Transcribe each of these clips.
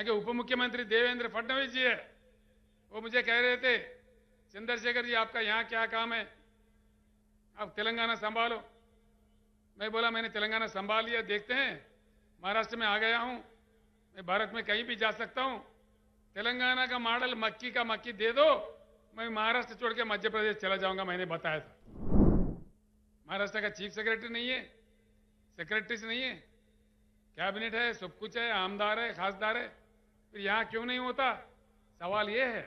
आगे उप मुख्यमंत्री देवेंद्र फडणवीस जी है वो मुझे कह रहे थे चंद्रशेखर जी आपका यहाँ क्या काम है आप तेलंगाना संभालो मैं बोला मैंने तेलंगाना संभाल लिया देखते हैं महाराष्ट्र में आ गया हूँ मैं भारत में कहीं भी जा सकता हूँ तेलंगाना का मॉडल मक्की का मक्की दे दो मैं महाराष्ट्र छोड़ के मध्य प्रदेश चला जाऊंगा मैंने बताया था महाराष्ट्र का चीफ सेक्रेटरी नहीं है सेक्रेटरी नहीं है कैबिनेट है सब कुछ है आमदार है खासदार है फिर यहां क्यों नहीं होता सवाल यह है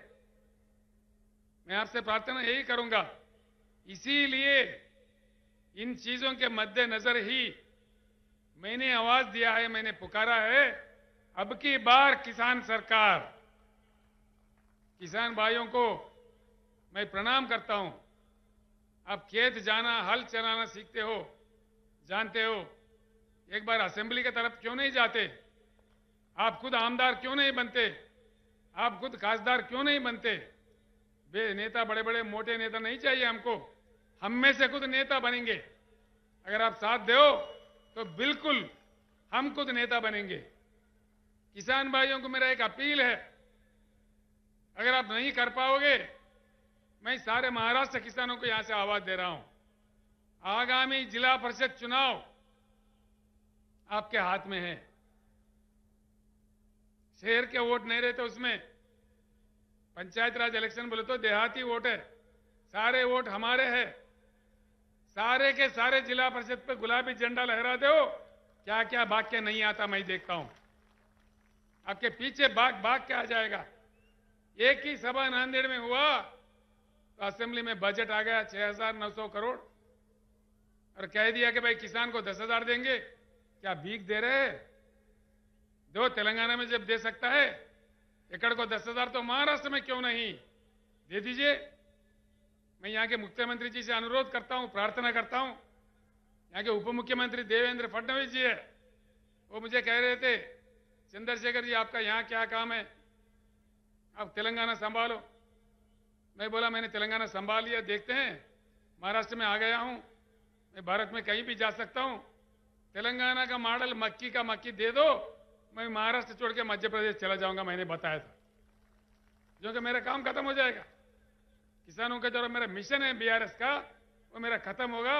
मैं आपसे प्रार्थना यही करूंगा इसीलिए इन चीजों के मद्देनजर ही मैंने आवाज दिया है मैंने पुकारा है अब की बार किसान सरकार किसान भाइयों को मैं प्रणाम करता हूं आप खेत जाना हल चलाना सीखते हो जानते हो एक बार असेंबली की तरफ क्यों नहीं जाते आप खुद आमदार क्यों नहीं बनते आप खुद खासदार क्यों नहीं बनते वे नेता बड़े बड़े मोटे नेता नहीं चाहिए हमको हम में से खुद नेता बनेंगे अगर आप साथ दो तो बिल्कुल हम खुद नेता बनेंगे किसान भाइयों को मेरा एक अपील है अगर आप नहीं कर पाओगे मैं सारे महाराष्ट्र किसानों को यहां से आवाज दे रहा हूं आगामी जिला परिषद चुनाव आपके हाथ में है शहर के वोट नहीं रहते उसमें पंचायत राज इलेक्शन बोले तो देहाती वोट है सारे वोट हमारे हैं सारे के सारे जिला परिषद पे गुलाबी झंडा लहरा दो क्या क्या भाग नहीं आता मैं देखता हूं आपके पीछे भाग भाग क्या आ जाएगा एक ही सभा नांदेड़ में हुआ तो असेंबली में बजट आ गया 6,900 करोड़ और कह दिया कि भाई किसान को 10,000 देंगे क्या भीख दे रहे हैं दो तेलंगाना में जब दे सकता है एकड़ को दस हजार तो महाराष्ट्र में क्यों नहीं दे दीजिए मैं यहाँ के मुख्यमंत्री जी से अनुरोध करता हूँ प्रार्थना करता हूँ यहाँ के उप मुख्यमंत्री देवेंद्र फडणवीस जी है वो मुझे कह रहे थे चंद्रशेखर जी आपका यहाँ क्या काम है आप तेलंगाना संभालो मैं बोला मैंने तेलंगाना संभाल लिया देखते हैं महाराष्ट्र में आ गया हूँ मैं भारत में कहीं भी जा सकता हूँ तेलंगाना का मॉडल मक्की का मक्की दे दो मैं महाराष्ट्र छोड़ के मध्य प्रदेश चला जाऊंगा मैंने बताया था जो कि मेरा काम खत्म हो जाएगा किसानों का जो मेरा मिशन है बीआरएस का वो मेरा खत्म होगा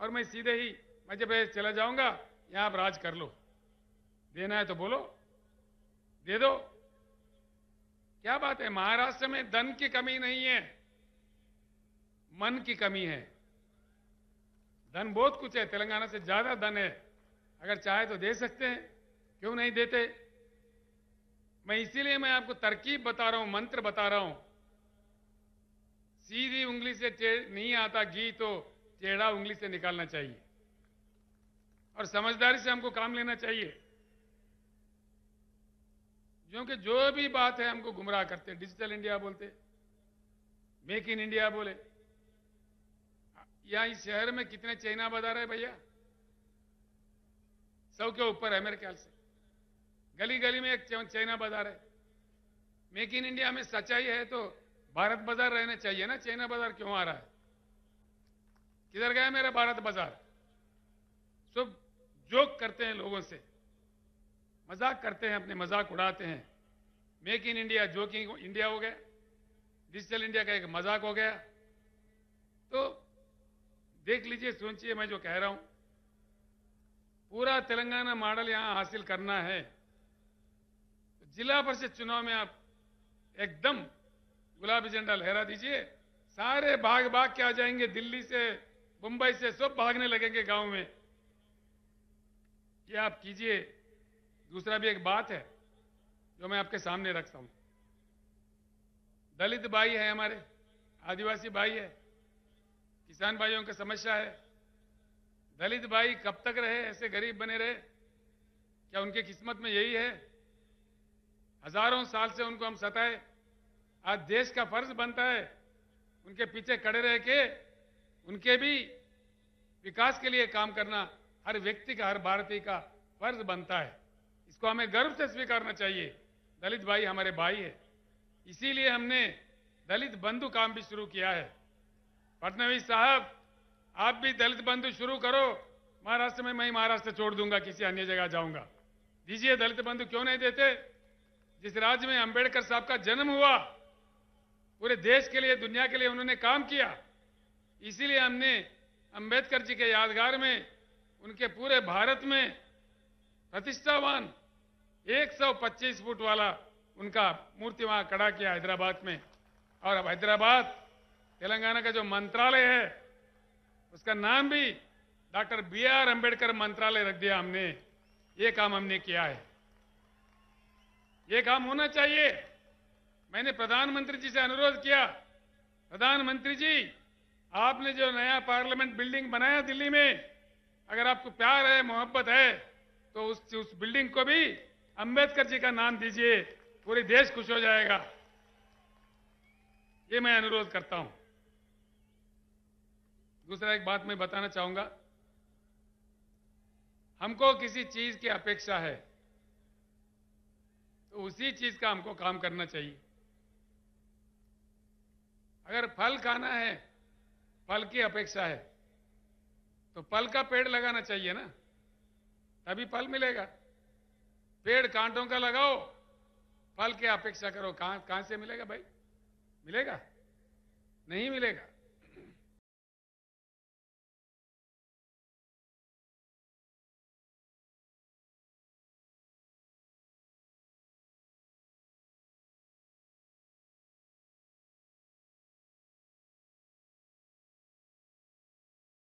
और मैं सीधे ही मध्य प्रदेश चला जाऊंगा यहाँ आप राज कर लो देना है तो बोलो दे दो क्या बात है महाराष्ट्र में धन की कमी नहीं है मन की कमी है धन बहुत कुछ है तेलंगाना से ज्यादा धन है अगर चाहे तो दे सकते हैं क्यों नहीं देते मैं इसीलिए मैं आपको तरकीब बता रहा हूं मंत्र बता रहा हूं सीधी उंगली से नहीं आता घी तो टेढ़ा उंगली से निकालना चाहिए और समझदारी से हमको काम लेना चाहिए क्योंकि जो भी बात है हमको गुमराह करते डिजिटल इंडिया बोलते मेक इन इंडिया बोले यहां इस शहर में कितने चाइना बाजार है भैया सौ के ऊपर है मेरे ख्याल से गली गली में एक चाइना बाजार है मेक इन इंडिया में सच्चाई है तो भारत बाजार रहना चाहिए ना चाइना बाजार क्यों आ रहा है किधर गया मेरा भारत बाजार सब जोक करते हैं लोगों से मजाक करते हैं अपने मजाक उड़ाते हैं make in India joking India हो गया डिजिटल इंडिया का एक मजाक हो गया तो देख लीजिए सोचिए मैं जो कह रहा हूं पूरा तेलंगाना मॉडल यहां हासिल करना है जिला परिषद चुनाव में आप एकदम गुलाबी झंडा लहरा दीजिए सारे भाग भाग के आ जाएंगे दिल्ली से मुंबई से सब भागने लगेंगे गांव में ये आप कीजिए दूसरा भी एक बात है जो मैं आपके सामने रखता हूं दलित भाई है हमारे आदिवासी भाई है किसान भाइयों की समस्या है दलित भाई कब तक रहे ऐसे गरीब बने रहे क्या उनके किस्मत में यही है हजारों साल से उनको हम सताए आज देश का फर्ज बनता है उनके पीछे खड़े रह के उनके भी विकास के लिए काम करना हर व्यक्ति का हर भारतीय का फर्ज बनता है इसको हमें गर्व से स्वीकारना चाहिए दलित भाई हमारे भाई है इसीलिए हमने दलित बंधु काम भी शुरू किया है फडनवीस साहब आप भी दलित बंधु शुरू करो महाराष्ट्र में मैं महाराष्ट्र छोड़ दूंगा किसी अन्य जगह जाऊंगा दीजिए दलित बंधु क्यों नहीं देते जिस राज्य में अंबेडकर साहब का जन्म हुआ पूरे देश के लिए दुनिया के लिए उन्होंने काम किया इसीलिए हमने अंबेडकर जी के यादगार में उनके पूरे भारत में प्रतिष्ठावान 125 फुट वाला उनका मूर्ति वहां खड़ा किया हैदराबाद में और अब हैदराबाद तेलंगाना का जो मंत्रालय है उसका नाम भी डॉक्टर बी आर अम्बेडकर मंत्रालय रख दिया हमने ये काम हमने किया है ये काम होना चाहिए मैंने प्रधानमंत्री जी से अनुरोध किया प्रधानमंत्री जी आपने जो नया पार्लियामेंट बिल्डिंग बनाया दिल्ली में अगर आपको प्यार है मोहब्बत है तो उस उस बिल्डिंग को भी अंबेडकर जी का नाम दीजिए पूरे देश खुश हो जाएगा ये मैं अनुरोध करता हूं दूसरा एक बात मैं बताना चाहूंगा हमको किसी चीज की अपेक्षा है तो उसी चीज का हमको काम करना चाहिए अगर फल खाना है फल की अपेक्षा है तो फल का पेड़ लगाना चाहिए ना तभी फल मिलेगा पेड़ कांटों का लगाओ फल की अपेक्षा करो कहां कहां से मिलेगा भाई मिलेगा नहीं मिलेगा